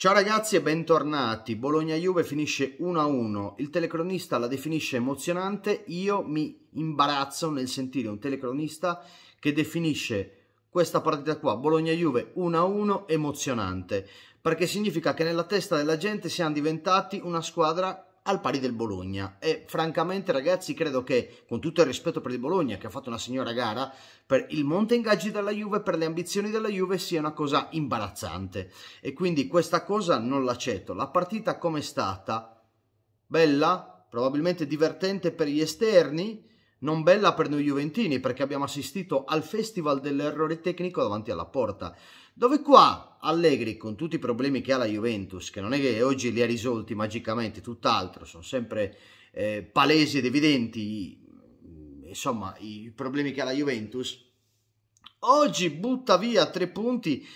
Ciao ragazzi e bentornati. Bologna-Juve finisce 1-1. Il telecronista la definisce emozionante. Io mi imbarazzo nel sentire un telecronista che definisce questa partita qua, Bologna-Juve 1-1, emozionante. Perché significa che nella testa della gente siamo diventati una squadra al pari del Bologna e francamente ragazzi credo che con tutto il rispetto per il Bologna che ha fatto una signora gara per il monte ingaggi della Juve per le ambizioni della Juve sia una cosa imbarazzante e quindi questa cosa non l'accetto la partita com'è stata bella probabilmente divertente per gli esterni non bella per noi Juventini perché abbiamo assistito al festival dell'errore tecnico davanti alla porta dove qua Allegri, con tutti i problemi che ha la Juventus, che non è che oggi li ha risolti magicamente, tutt'altro, sono sempre eh, palesi ed evidenti, mm, insomma, i problemi che ha la Juventus, oggi butta via tre punti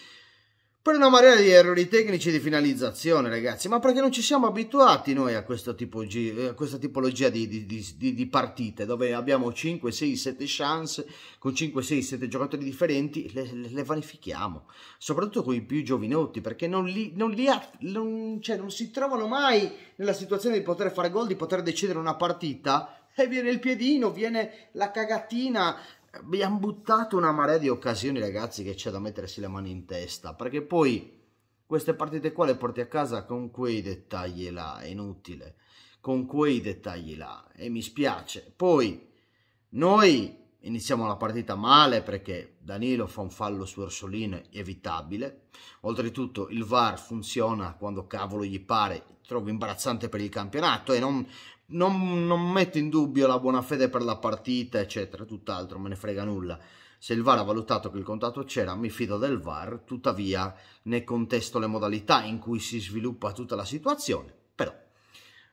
per una marea di errori tecnici di finalizzazione, ragazzi, ma perché non ci siamo abituati noi a, tipo, eh, a questa tipologia di, di, di, di, partite dove abbiamo 5, 6, 7 chance con 5, 6, 7 giocatori differenti, le, le, le vanifichiamo, soprattutto con i più giovinotti, perché non, li, non, li ha, non, cioè, non si trovano mai nella situazione di poter fare gol, di poter decidere una partita e viene il piedino, viene la cagatina, abbiamo buttato una marea di occasioni, ragazzi, che c'è da mettersi le mani in testa, perché poi queste partite qua le porti a casa con quei dettagli là, è inutile, con quei dettagli là, e mi spiace. Poi noi iniziamo la partita male perché Danilo fa un fallo su Orsolino evitabile, oltretutto il VAR funziona quando cavolo gli pare, trovo imbarazzante per il campionato e non, non, non, metto in dubbio la buona fede per la partita, eccetera, tutt'altro, me ne frega nulla. Se il VAR ha valutato che il contatto c'era, mi fido del VAR, tuttavia ne contesto le modalità in cui si sviluppa tutta la situazione. Però,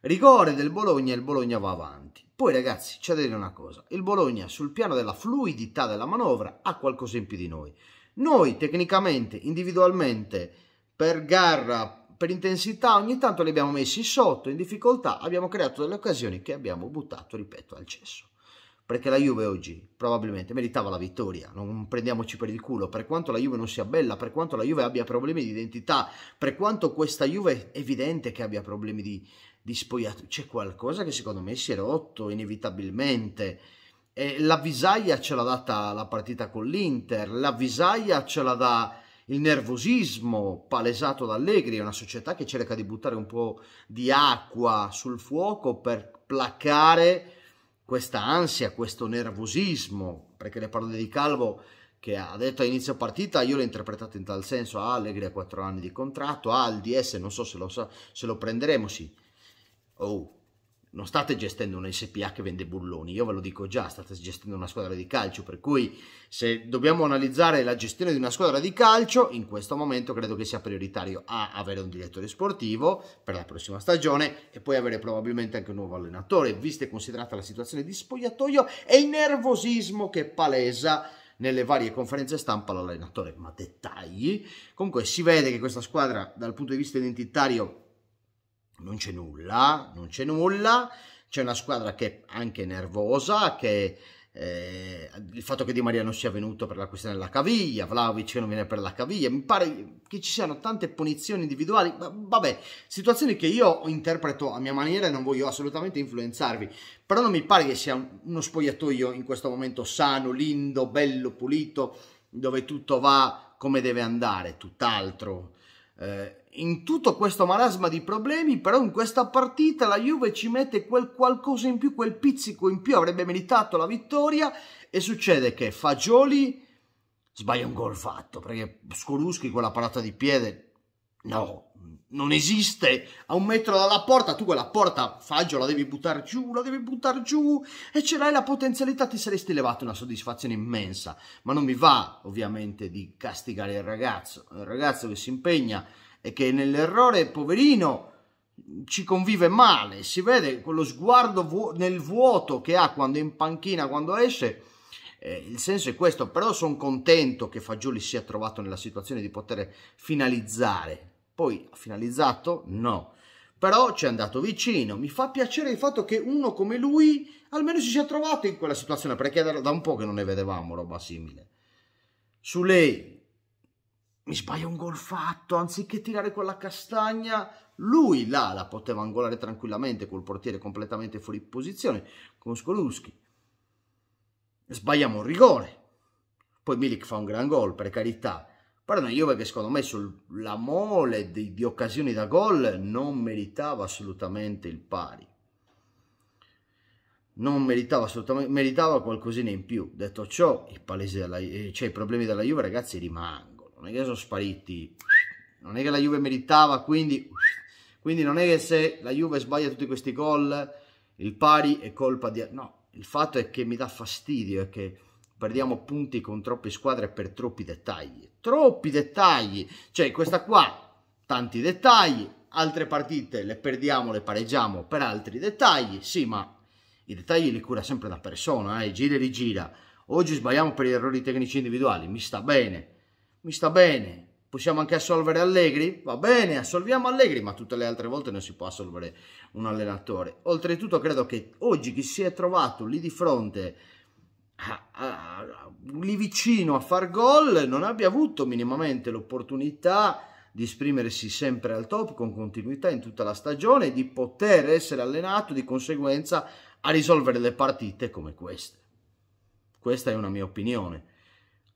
rigore del Bologna e il Bologna va avanti. Poi ragazzi, c'è da dire una cosa, il Bologna sul piano della fluidità della manovra ha qualcosa in più di noi. Noi tecnicamente, individualmente, per garra, per intensità ogni tanto li abbiamo messi sotto, in difficoltà, abbiamo creato delle occasioni che abbiamo buttato, ripeto, al cesso. Perché la Juve oggi probabilmente meritava la vittoria, non prendiamoci per il culo, per quanto la Juve non sia bella, per quanto la Juve abbia problemi di identità, per quanto questa Juve è evidente che abbia problemi di, di spogliato, c'è qualcosa che secondo me si è rotto inevitabilmente. Eh, la visaglia ce l'ha data la partita con l'Inter, la visaglia ce l'ha data il nervosismo palesato da Allegri, è una società che cerca di buttare un po' di acqua sul fuoco per placare questa ansia, questo nervosismo, perché le parole di Calvo che ha detto a inizio partita, io l'ho interpretato in tal senso, ah, Allegri ha quattro anni di contratto, ha ah, il DS, non so se lo, sa, se lo prenderemo, sì. Oh, non state gestendo una SPA che vende bulloni, io ve lo dico già, state gestendo una squadra di calcio, per cui se dobbiamo analizzare la gestione di una squadra di calcio, in questo momento credo che sia prioritario A avere un direttore sportivo per la prossima stagione e poi avere probabilmente anche un nuovo allenatore, vista e considerata la situazione di spogliatoio e il nervosismo che palesa nelle varie conferenze stampa l'allenatore, ma dettagli. Comunque si vede che questa squadra dal punto di vista identitario non c'è nulla, non c'è nulla, c'è una squadra che è anche nervosa, che eh, il fatto che Di Maria non sia venuto per la questione della caviglia, Vlaovic che non viene per la caviglia, mi pare che ci siano tante punizioni individuali, vabbè, situazioni che io interpreto a mia maniera e non voglio assolutamente influenzarvi, però non mi pare che sia uno spogliatoio in questo momento sano, lindo, bello, pulito, dove tutto va come deve andare, tutt'altro. Eh, in tutto questo marasma di problemi, però in questa partita la Juve ci mette quel qualcosa in più, quel pizzico in più, avrebbe meritato la vittoria e succede che Fagioli sbaglia un gol fatto, perché Skoruschi quella parata di piede, no, non esiste, a un metro dalla porta, tu quella porta, Faggio, la devi buttare giù, la devi buttare giù, e ce l'hai la potenzialità, ti saresti levato una soddisfazione immensa, ma non mi va ovviamente di castigare il ragazzo, il ragazzo che si impegna, e che nell'errore, poverino, ci convive male. Si vede quello sguardo vu- nel vuoto che ha quando è in panchina, quando esce. Eh, il senso è questo, però sono contento che Fagioli sia trovato nella situazione di poter finalizzare. Poi ha finalizzato? No. Però ci è andato vicino. Mi fa piacere il fatto che uno come lui almeno si sia trovato in quella situazione, perché era da un po' che non ne vedevamo roba simile. Su lei mi sbaglia un gol fatto, anziché tirare quella castagna, lui là la poteva angolare tranquillamente col portiere completamente fuori posizione con Skoluski. Sbagliamo un rigore. Poi Milik fa un gran gol, per carità. Però una Juve che secondo me sulla mole di, di occasioni da gol non meritava assolutamente il pari. Non meritava assolutamente, meritava qualcosina in più. Detto ciò, i, palesi della, eh, cioè, i problemi della Juve, ragazzi, rimangono non è che sono spariti, non è che la Juve meritava, quindi, quindi non è che se la Juve sbaglia tutti questi gol, il pari è colpa di... No, il fatto è che mi dà fastidio, è che perdiamo punti con troppe squadre per troppi dettagli. Troppi dettagli! Cioè, questa qua, tanti dettagli, altre partite le perdiamo, le pareggiamo per altri dettagli, sì, ma i dettagli li cura sempre una persona, eh? gira e rigira. Oggi sbagliamo per gli errori tecnici individuali, mi sta bene, mi sta bene. Possiamo anche assolvere Allegri? Va bene, assolviamo Allegri, ma tutte le altre volte non si può assolvere un allenatore. Oltretutto credo che oggi chi si è trovato lì di fronte, a, a, a, lì vicino a far gol, non abbia avuto minimamente l'opportunità di esprimersi sempre al top con continuità in tutta la stagione, di poter essere allenato di conseguenza a risolvere le partite come queste. Questa è una mia opinione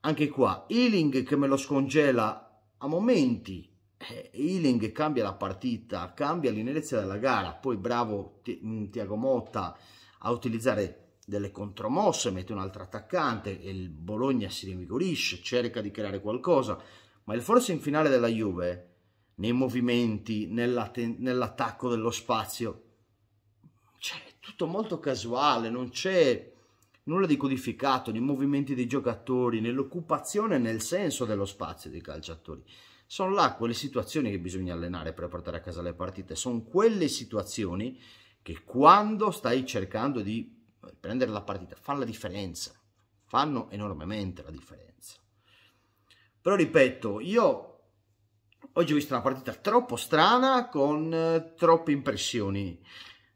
anche qua Ealing che me lo scongela a momenti eh, Ealing cambia la partita cambia l'inerzia della gara poi bravo Tiago mm, Motta a utilizzare delle contromosse mette un altro attaccante e il Bologna si rinvigorisce cerca di creare qualcosa ma il forse in finale della Juve nei movimenti nell'attacco dello spazio cioè tutto molto casuale non c'è nulla di codificato nei movimenti dei giocatori, nell'occupazione e nel senso dello spazio dei calciatori. Sono là quelle situazioni che bisogna allenare per portare a casa le partite, sono quelle situazioni che quando stai cercando di eh, prendere la partita fanno la differenza, fanno enormemente la differenza. Però ripeto, io oggi ho visto una partita troppo strana con eh, troppe impressioni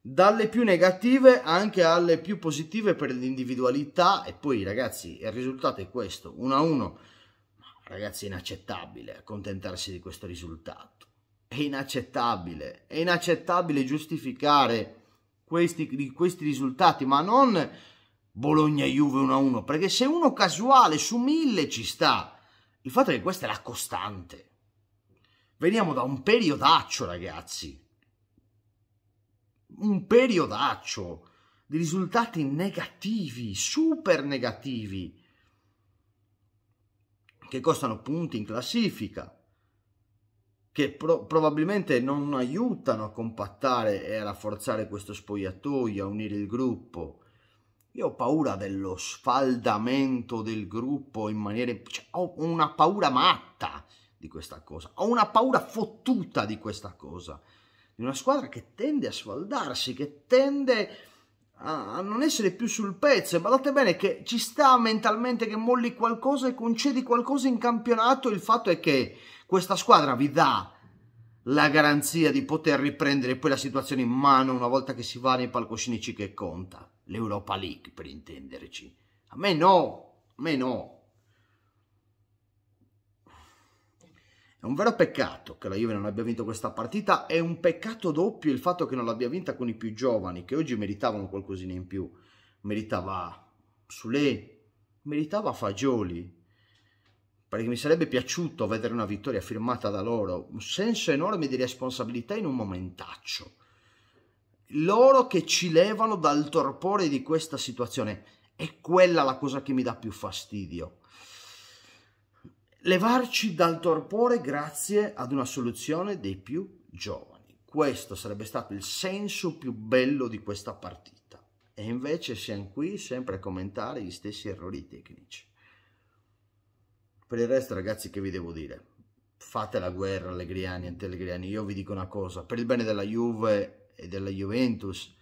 dalle più negative anche alle più positive per l'individualità e poi ragazzi il risultato è questo 1 a 1 ragazzi è inaccettabile accontentarsi di questo risultato è inaccettabile è inaccettabile giustificare questi, questi risultati ma non Bologna-Juve 1 a 1 perché se uno casuale su mille ci sta il fatto è che questa è la costante veniamo da un periodaccio ragazzi un periodaccio di risultati negativi, super negativi, che costano punti in classifica, che pro probabilmente non aiutano a compattare e a rafforzare questo spogliatoio, a unire il gruppo. Io ho paura dello sfaldamento del gruppo in maniera... Cioè, ho una paura matta di questa cosa, ho una paura fottuta di questa cosa di una squadra che tende a sfaldarsi, che tende a, non essere più sul pezzo. E Guardate bene che ci sta mentalmente che molli qualcosa e concedi qualcosa in campionato. Il fatto è che questa squadra vi dà la garanzia di poter riprendere poi la situazione in mano una volta che si va nei palcoscenici che conta. L'Europa League, per intenderci. A me no, a me no. un vero peccato che la Juve non abbia vinto questa partita, è un peccato doppio il fatto che non l'abbia vinta con i più giovani, che oggi meritavano qualcosina in più. Meritava Sule, meritava Fagioli, perché mi sarebbe piaciuto vedere una vittoria firmata da loro, un senso enorme di responsabilità in un momentaccio. Loro che ci levano dal torpore di questa situazione, è quella la cosa che mi dà più fastidio levarci dal torpore grazie ad una soluzione dei più giovani. Questo sarebbe stato il senso più bello di questa partita. E invece siamo qui sempre a commentare gli stessi errori tecnici. Per il resto, ragazzi, che vi devo dire? Fate la guerra allegriani anti-allegriani. Io vi dico una cosa, per il bene della Juve e della Juventus,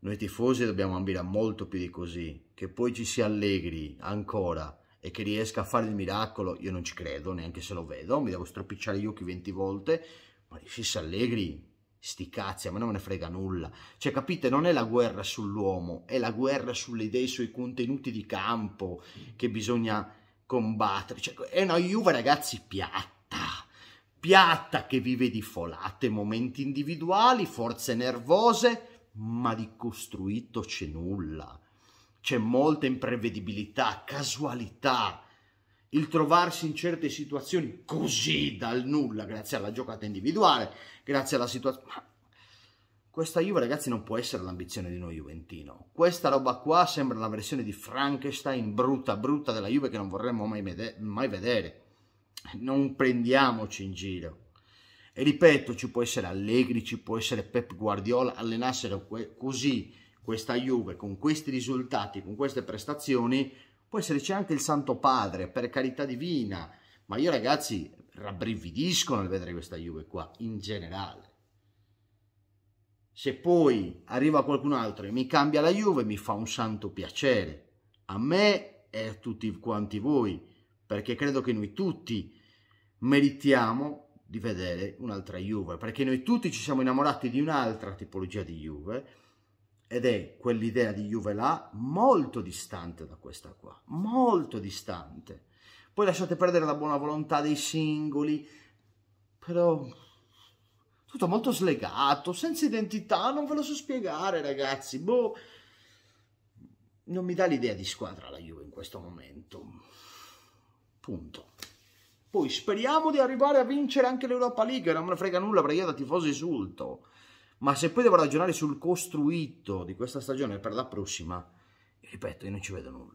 noi tifosi dobbiamo ambire a molto più di così. Che poi ci si allegri ancora e che riesca a fare il miracolo, io non ci credo, neanche se lo vedo, mi devo stropicciare gli occhi 20 volte, ma si Allegri, sti cazzi, a me non me ne frega nulla. Cioè, capite, non è la guerra sull'uomo, è la guerra sulle idee, sui contenuti di campo che bisogna combattere. Cioè, è una Juve, ragazzi, piatta. Piatta che vive di folate, momenti individuali, forze nervose, ma di costruito c'è nulla c'è molta imprevedibilità, casualità, il trovarsi in certe situazioni così dal nulla, grazie alla giocata individuale, grazie alla situazione... Questa Juve, ragazzi, non può essere l'ambizione di noi Juventino. Questa roba qua sembra la versione di Frankenstein brutta, brutta della Juve che non vorremmo mai, mai vedere. Non prendiamoci in giro. E ripeto, ci può essere Allegri, ci può essere Pep Guardiola, allenassero così questa Juve con questi risultati, con queste prestazioni, può esserci anche il Santo Padre, per carità divina, ma io ragazzi rabbrividisco nel vedere questa Juve qua, in generale. Se poi arriva qualcun altro e mi cambia la Juve, mi fa un santo piacere. A me e a tutti quanti voi, perché credo che noi tutti meritiamo di vedere un'altra Juve, perché noi tutti ci siamo innamorati di un'altra tipologia di Juve, ed è quell'idea di Juve là molto distante da questa qua, molto distante. Poi lasciate perdere la buona volontà dei singoli, però tutto molto slegato, senza identità, non ve lo so spiegare ragazzi, boh, non mi dà l'idea di squadra la Juve in questo momento, punto. Poi speriamo di arrivare a vincere anche l'Europa League, non me ne frega nulla perché io da tifoso esulto, ma se poi devo ragionare sul costruito di questa stagione per la prossima, ripeto, io non ci vedo nulla.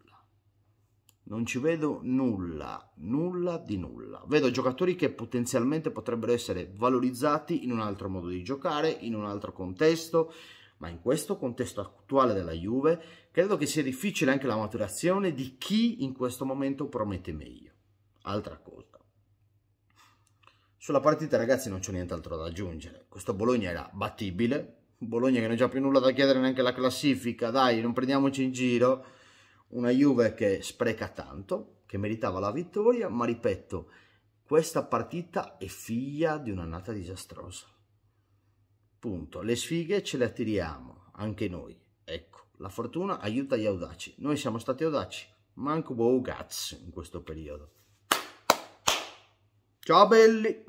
Non ci vedo nulla, nulla di nulla. Vedo giocatori che potenzialmente potrebbero essere valorizzati in un altro modo di giocare, in un altro contesto, ma in questo contesto attuale della Juve credo che sia difficile anche la maturazione di chi in questo momento promette meglio. Altra cosa. Sulla partita ragazzi non c'è nient'altro da aggiungere, questo Bologna era battibile, Bologna che non c'ha più nulla da chiedere neanche la classifica, dai non prendiamoci in giro, una Juve che spreca tanto, che meritava la vittoria, ma ripeto, questa partita è figlia di un'annata disastrosa. Punto, le sfighe ce le attiriamo, anche noi, ecco, la fortuna aiuta gli audaci, noi siamo stati audaci, manco wow guts in questo periodo. Ciao belli!